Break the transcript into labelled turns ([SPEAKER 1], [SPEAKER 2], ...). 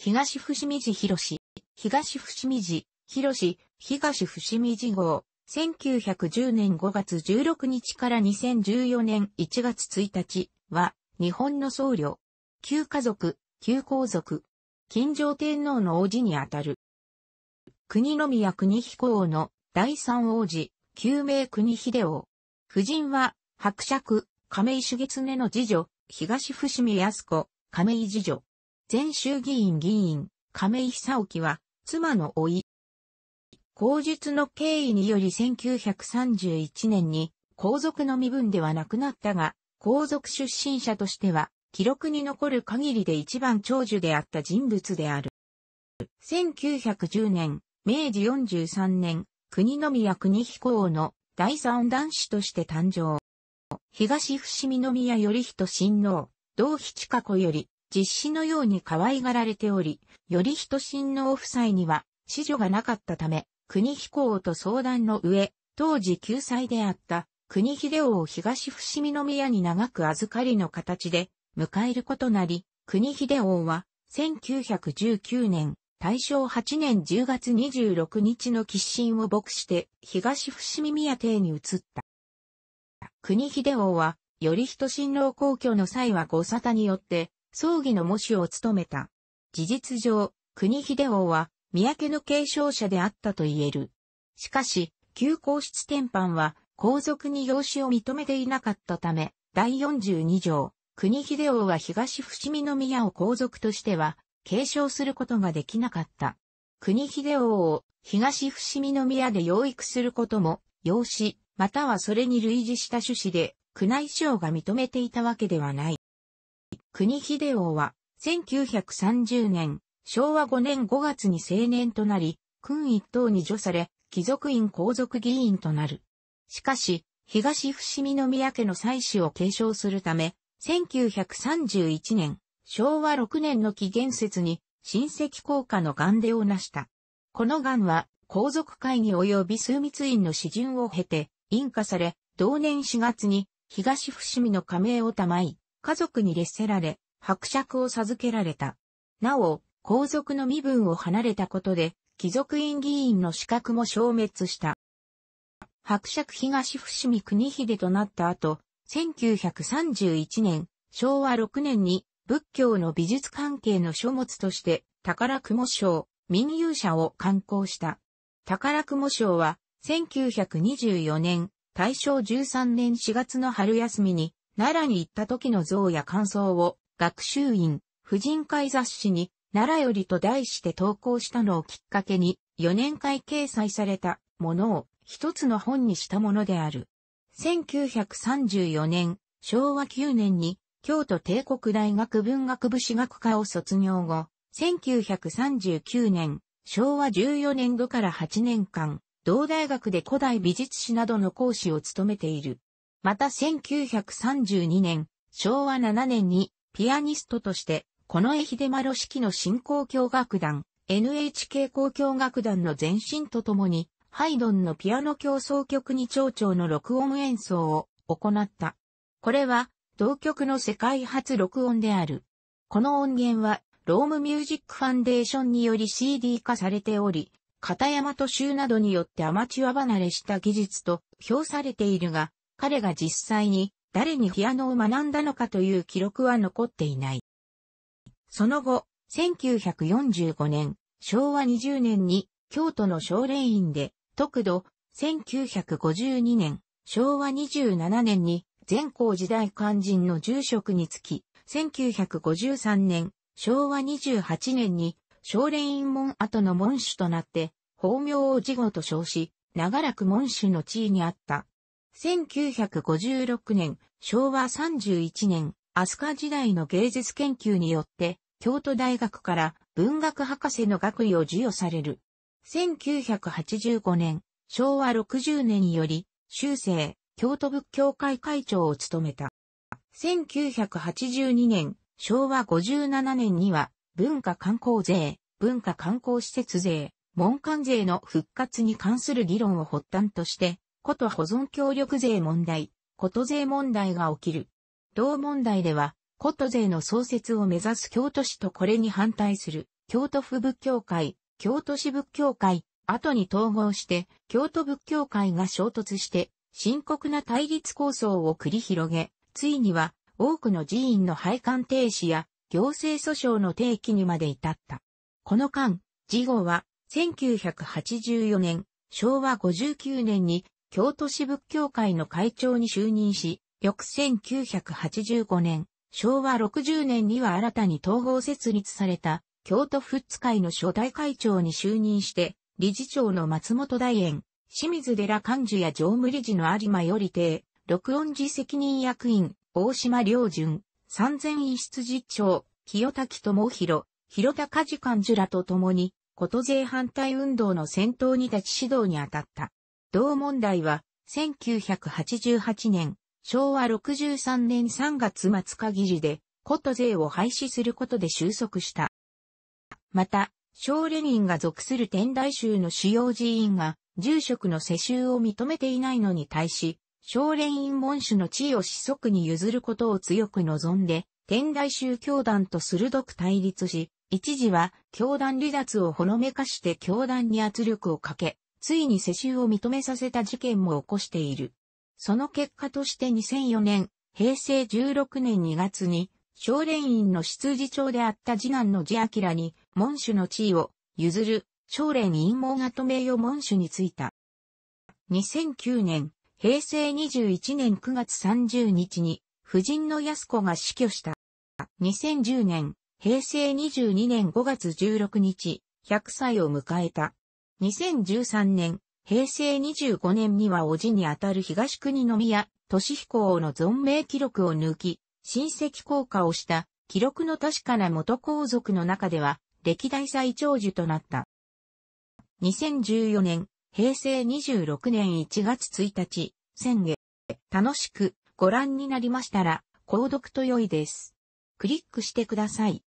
[SPEAKER 1] 東伏見寺広士、東伏見寺広士、東伏見寺号、1910年5月16日から2014年1月1日は、日本の僧侶、旧家族、旧皇族、金城天皇の王子にあたる。国宮国彦王の第三王子、旧名国秀王。夫人は、伯爵、亀井主月根の次女、東伏見康子、亀井次女。前衆議院議員、亀井久沖は、妻の老い。口述の経緯により1931年に、皇族の身分ではなくなったが、皇族出身者としては、記録に残る限りで一番長寿であった人物である。1910年、明治43年、国宮国彦王の第三男子として誕生。東伏見宮頼人親王、同妃近子より、実施のように可愛がられており、より人親王夫妻には、子女がなかったため、国飛行と相談の上、当時9歳であった国秀夫を東伏見宮に長く預かりの形で迎えることなり、国秀夫は1919年、大正8年10月26日の喫心を牧して東伏見宮邸に移った。国秀夫は、より人親王皇居の際はご沙汰によって、葬儀の模主を務めた。事実上、国秀王は、三宅の継承者であったと言える。しかし、旧皇室天範は、皇族に養子を認めていなかったため、第42条、国秀王は東伏見宮を皇族としては、継承することができなかった。国秀王を東伏見宮で養育することも、養子、またはそれに類似した趣旨で、宮内省が認めていたわけではない。国秀夫は、1930年、昭和5年5月に成年となり、君一等に除され、貴族院皇族議員となる。しかし、東伏見宮家の祭祀を継承するため、1931年、昭和6年の紀元節に、親戚効果の願出を成した。この願は、皇族会議及び枢密院の詩順を経て、印化され、同年4月に、東伏見の加盟をたまい、家族に列せられ、伯爵を授けられた。なお、皇族の身分を離れたことで、貴族院議員の資格も消滅した。伯爵東伏見国秀となった後、1931年、昭和6年に仏教の美術関係の書物として宝雲賞、民有者を刊行した。宝雲賞は1924年、大正13年4月の春休みに奈良に行った時の像や感想を学習院、婦人会雑誌に奈良よりと題して投稿したのをきっかけに4年間掲載されたものを一つの本にしたものである。1934年、昭和9年に京都帝国大学文学部史学科を卒業後、1939年、昭和14年度から8年間、同大学で古代美術史などの講師を務めている。また1932年、昭和7年にピアニストとして、近衛秀丸式の新交響楽団、NHK 交響楽団の前身とともに、ハイドンのピアノ競争曲に長調の録音演奏を行った。これは、同曲の世界初録音である。この音源は、ロームミュージックファンデーションにより CD 化されており、片山と州などによってアマチュア離れした技術と評されているが、彼が実際に誰にピアノを学んだのかという記録は残っていない。その後、1945年、昭和20年に京都の少林院で、特度、1952年、昭和27年に善光時代肝心の住職につき、1953年、昭和28年に少林院門跡の門主となって、法名を事後と称し、長らく門主の地位にあった1956年、昭和31年、飛鳥時代の芸術研究によって、京都大学から文学博士の学位を授与される。1985年、昭和60年により、修正、京都仏教会会長を務めた。1982年、昭和57年には、文化観光税、文化観光施設税、文官税の復活に関する議論を発端として、こと保存協力税問題、こと税問題が起きる。同問題では、こと税の創設を目指す京都市とこれに反対する、京都府仏教会、京都市仏教会、後に統合して、京都仏教会が衝突して、深刻な対立構想を繰り広げ、ついには、多くの寺院の廃刊停止や、行政訴訟の提起にまで至った。この間、事後は、1984年、昭和59年に京都市仏教会の会長に就任し、翌1985年、昭和60年には新たに統合設立された京都仏津会の初代会長に就任して、理事長の松本大円、清水寺幹事や常務理事の有馬より邸、録音寺責任役員、大島良順、三千院室実長、清滝智弘、広田梶幹事らと共に、こと税反対運動の先頭に立ち指導に当たった。同問題は、1988年、昭和63年3月末限りで、こと税を廃止することで収束した。また、小レ院が属する天台宗の主要寺院が、住職の世襲を認めていないのに対し、小連院門主の地位を子息に譲ることを強く望んで、天台宗教団と鋭く対立し、一時は教団離脱をほのめかして教団に圧力をかけ、ついに世襲を認めさせた事件も起こしている。その結果として2004年、平成16年2月に、少連院の執事長であった次男の次明に、門主の地位を譲る、少連院門跡名誉門主に就いた。2009年、平成21年9月30日に、夫人の安子が死去した。2010年、平成22年5月16日、100歳を迎えた。2013年、平成25年にはおじにあたる東国宮、俊彦王の存命記録を抜き、親戚降下をした記録の確かな元皇族の中では、歴代最長寿となった。2014年、平成26年1月1日、先月、楽しくご覧になりましたら、購読と良いです。クリックしてください。